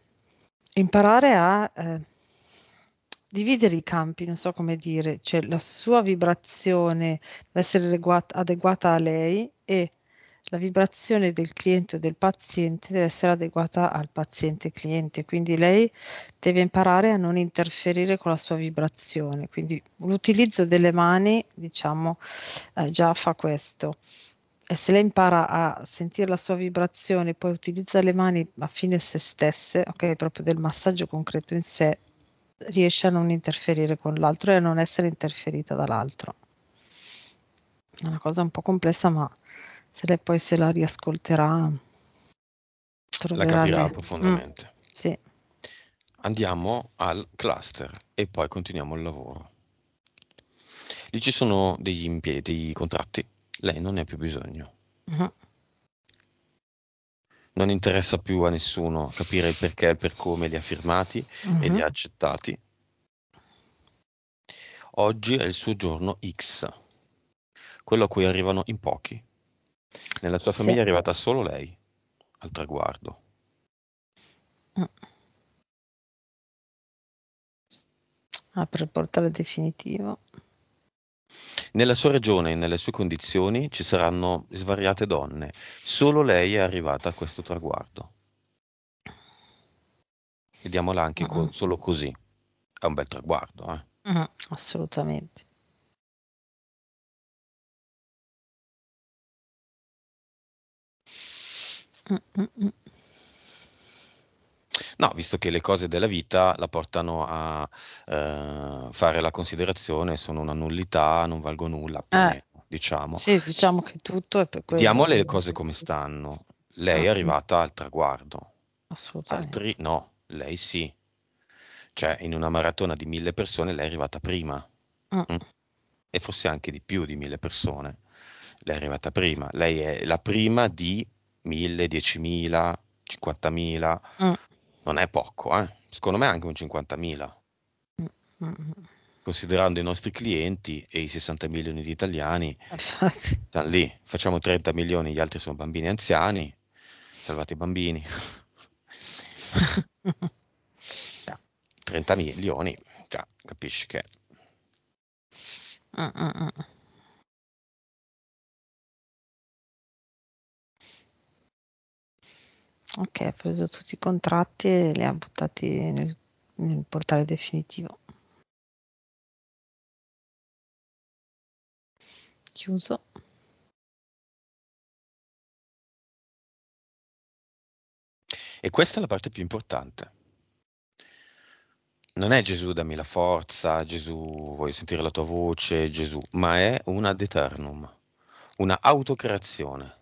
imparare a eh, dividere i campi, non so come dire, cioè la sua vibrazione deve essere adeguata a lei e la vibrazione del cliente o del paziente deve essere adeguata al paziente cliente, quindi lei deve imparare a non interferire con la sua vibrazione, quindi l'utilizzo delle mani, diciamo, eh, già fa questo. E se lei impara a sentire la sua vibrazione, poi utilizza le mani a fine se stesse, ok, proprio del massaggio concreto in sé, riesce a non interferire con l'altro e a non essere interferita dall'altro. È una cosa un po' complessa, ma se lei poi se la riascolterà, la capirà le... profondamente. Mm, sì. Andiamo al cluster e poi continuiamo il lavoro. Lì ci sono degli impie- dei contratti, lei non ne ha più bisogno. Uh-huh. Non interessa più a nessuno capire il perché e per come li ha firmati uh-huh. e li mm-hmm. ha accettati. Oggi è il suo giorno X, quello a cui arrivano in pochi, nella sua famiglia sì. è arrivata solo lei al traguardo. Mm. Apre ah, il portale definitivo. Nella sua regione e nelle sue condizioni ci saranno svariate donne, solo lei è arrivata a questo traguardo. Vediamola anche uh-huh. co- solo così. È un bel traguardo, eh? uh-huh, assolutamente. No, visto che le cose della vita la portano a eh, fare la considerazione, sono una nullità, non valgo nulla, eh, diciamo. Sì, diciamo che tutto è per questo. Diamo le cose come stanno. Lei è arrivata al traguardo. Assolutamente. Altri no, lei sì. Cioè, in una maratona di mille persone lei è arrivata prima. Ah. E forse anche di più di mille persone. Lei è arrivata prima. Lei è la prima di 1000, 10.000, 50.000, mm. non è poco, eh? secondo me anche un 50.000, mm, mm, mm. considerando i nostri clienti e i 60 milioni di italiani, stanno lì, facciamo 30 milioni, gli altri sono bambini anziani, salvate i bambini. 30 (laughs) milioni, già, capisci che... Mm, mm Ok, ha preso tutti i contratti e li ha buttati nel, nel portale definitivo. Chiuso. E questa è la parte più importante. Non è Gesù dammi la forza, Gesù voglio sentire la tua voce, Gesù, ma è una ad eternum, una autocreazione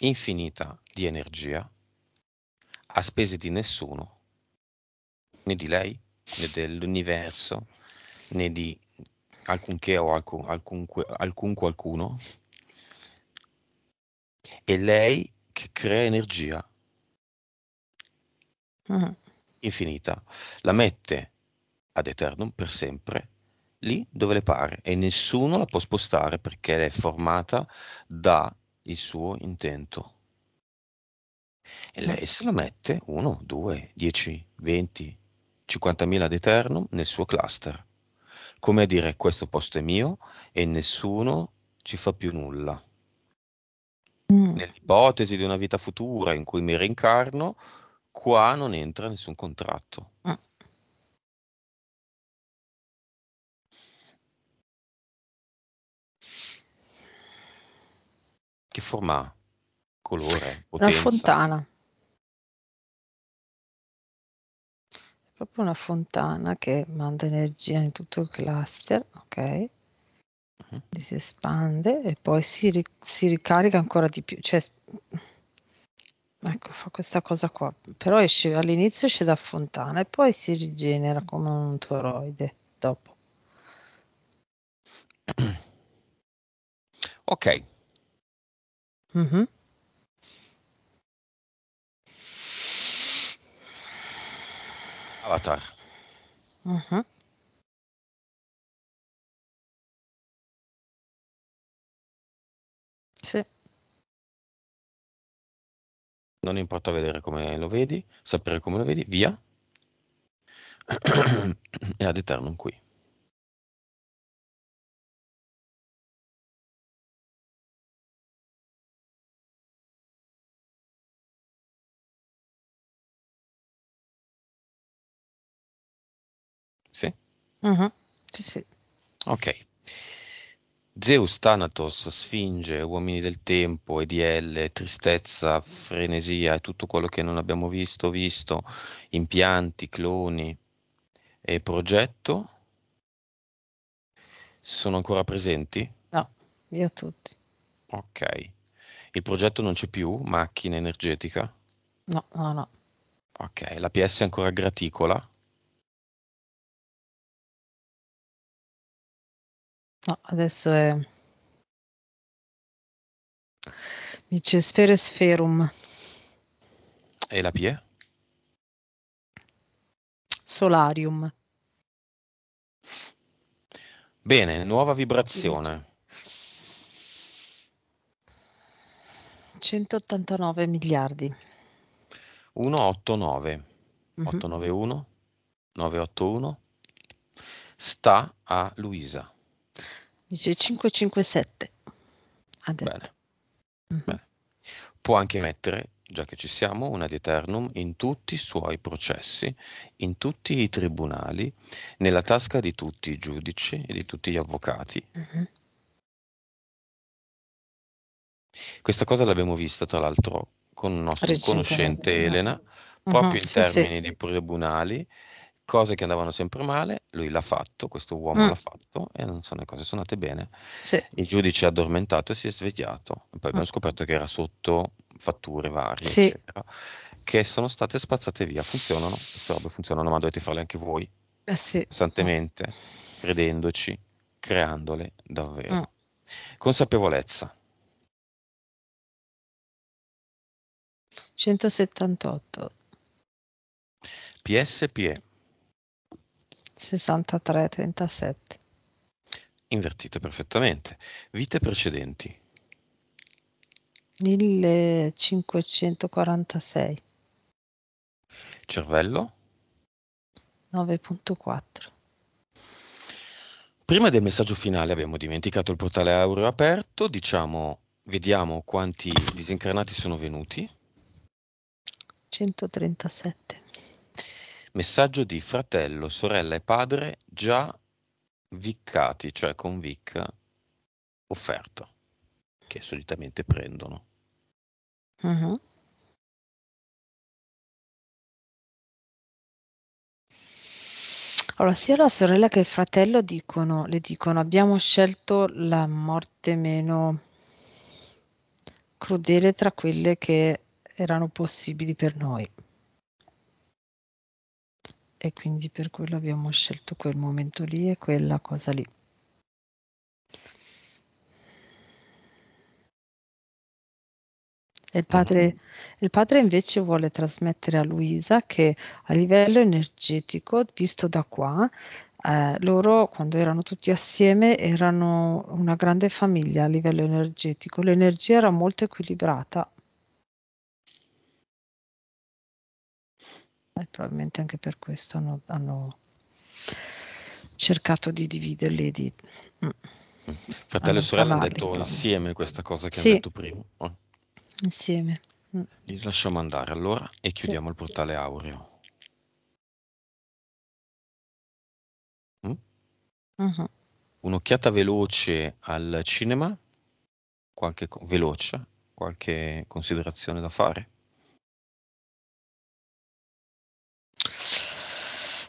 infinita di energia a spese di nessuno, né di lei, né dell'universo, né di alcunché o alcun, alcunque, alcun qualcuno. È lei che crea energia uh-huh. infinita, la mette ad eternum per sempre lì dove le pare e nessuno la può spostare perché è formata da il suo intento. E lei se la mette 1, 2, 10, 20, 50.000 ad eternum nel suo cluster. Come a dire questo posto è mio e nessuno ci fa più nulla. Mm. Nell'ipotesi di una vita futura in cui mi reincarno, qua non entra nessun contratto. Mm. che forma ha? Colore? Potenza. Una fontana. È proprio una fontana che manda energia in tutto il cluster, ok? Uh-huh. Si espande e poi si, ri- si ricarica ancora di più. Cioè, ecco, fa questa cosa qua. Però esce, all'inizio esce da fontana e poi si rigenera come un toroide dopo. Ok, Mh-mh. Avatar. Mh-mh. Sì. Non importa vedere come lo vedi, sapere come lo vedi, via. (clears throat) E ad eternum qui. Mh-mh. Sì, sì. Okay. Zeus, Thanatos, Sfinge, Uomini del Tempo, EDL, Tristezza, Frenesia e tutto quello che non abbiamo visto, visto, Impianti, Cloni e Progetto sono ancora presenti? No, via tutti. Ok. Il progetto non c'è più, macchina energetica? No, no, no. Ok, la PS è ancora graticola? No, adesso è Dice Sfere Spherum. E la Pie? Solarium. Bene, nuova vibrazione. 189 miliardi. 189. Mm -hmm. 891. 981. Sta a Luisa. Dice 557. Ha Bene. Mm. Bene. Può anche mettere, già che ci siamo, una eternum in tutti i suoi processi, in tutti i tribunali, nella tasca di tutti i giudici e di tutti gli avvocati. Mm-hmm. Questa cosa l'abbiamo vista, tra l'altro, con il nostro conoscente Elena, mm-hmm. proprio uh-huh, in sì, termini sì. di tribunali cose che andavano sempre male, lui l'ha fatto, questo uomo mm. l'ha fatto e non sono le cose sono andate bene. Sì. Il giudice è addormentato e si è svegliato. Poi abbiamo mm. scoperto che era sotto fatture varie, sì. eccetera, che sono state spazzate via. Funzionano, queste robe funzionano, ma dovete farle anche voi, eh sì. costantemente, credendoci, creandole davvero. Mm. Consapevolezza. 178. PSPE 63, 37. Invertito perfettamente. Vite precedenti. 1546. Cervello. 9.4. Prima del messaggio finale abbiamo dimenticato il portale aureo aperto, diciamo, vediamo quanti disincarnati sono venuti. 137. Messaggio di fratello, sorella e padre già viccati, cioè con vicca offerta, che solitamente prendono. Uh-huh. Allora, sia la sorella che il fratello dicono, le dicono, abbiamo scelto la morte meno crudele tra quelle che erano possibili per noi e quindi per quello abbiamo scelto quel momento lì e quella cosa lì. Il padre, il padre, invece vuole trasmettere a Luisa che a livello energetico, visto da qua, eh, loro quando erano tutti assieme erano una grande famiglia a livello energetico, l'energia era molto equilibrata, e probabilmente anche per questo hanno, hanno cercato di dividerli. Di... Mm, Fratello e sorella hanno detto insieme questa cosa che sì. detto prima. Eh? Insieme. Mm. Li lasciamo andare allora e chiudiamo sì. il portale aureo. Uh-huh. Un'occhiata veloce al cinema, qualche, veloce, qualche considerazione da fare?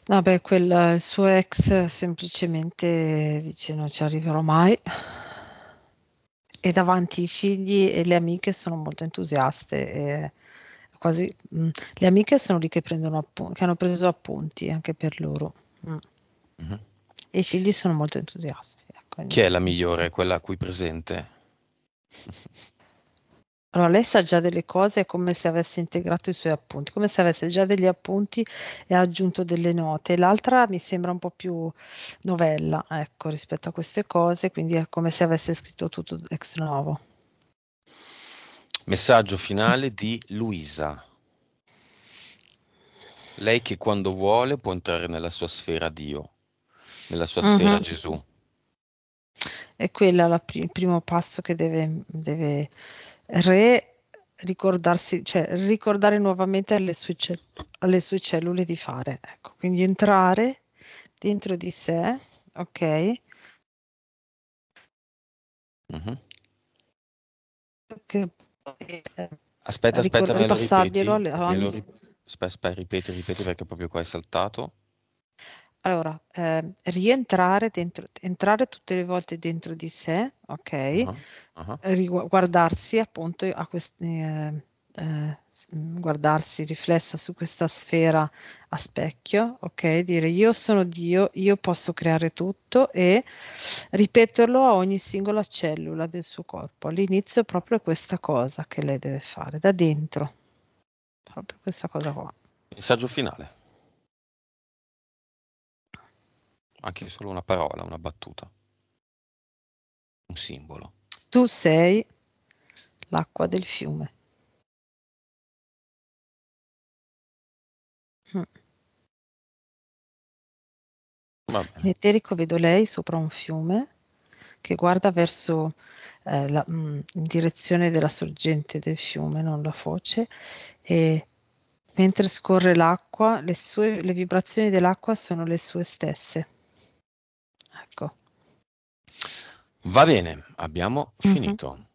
Vabbè, quel, il suo ex semplicemente dice non ci arriverò mai e davanti i figli e le amiche sono molto entusiaste. quasi, mh, mm, le amiche sono lì che, appu- che, hanno preso appunti anche per loro. Mm. hmm E i figli sono molto entusiasti. Ecco. Chi è la migliore, quella qui cui presente? (laughs) Allora, lei sa già delle cose, è come se avesse integrato i suoi appunti, come se avesse già degli appunti e ha aggiunto delle note. L'altra mi sembra un po' più novella, ecco, rispetto a queste cose, quindi è come se avesse scritto tutto ex novo. Messaggio finale di Luisa. Lei che quando vuole può entrare nella sua sfera Dio, nella sua mm-hmm. sfera mhm. Gesù. È quello è il primo passo che deve, deve re ricordarsi, cioè ricordare nuovamente alle sue, ce- alle sue cellule di fare. Ecco, quindi entrare dentro di sé, ok? Mm-hmm. Che poi, eh, aspetta, aspetta, ricord- me lo ripeti, alle, alle... Aspetta, aspetta, ripeto, ripeto perché proprio qua è saltato. Allora, ehm, rientrare dentro entrare tutte le volte dentro di sé, ok? Ah-ah, ah-ah. rigua guardarsi appunto a quest ehm, ehm, guardarsi riflessa su questa sfera a specchio, ok? dire: "Io sono Dio, io posso creare tutto" e ripeterlo a ogni singola cellula del suo corpo. All'inizio proprio questa cosa che lei deve fare da dentro. Proprio questa cosa qua. Messaggio finale. anche solo una parola, una battuta, un simbolo. Tu sei l'acqua del fiume. Mm. In eterico vedo lei sopra un fiume che guarda verso eh, la mh, mm, direzione della sorgente del fiume, non la foce, e mentre scorre l'acqua, le, sue, le vibrazioni dell'acqua sono le sue stesse. Ecco. Va bene, abbiamo mm-hmm. finito.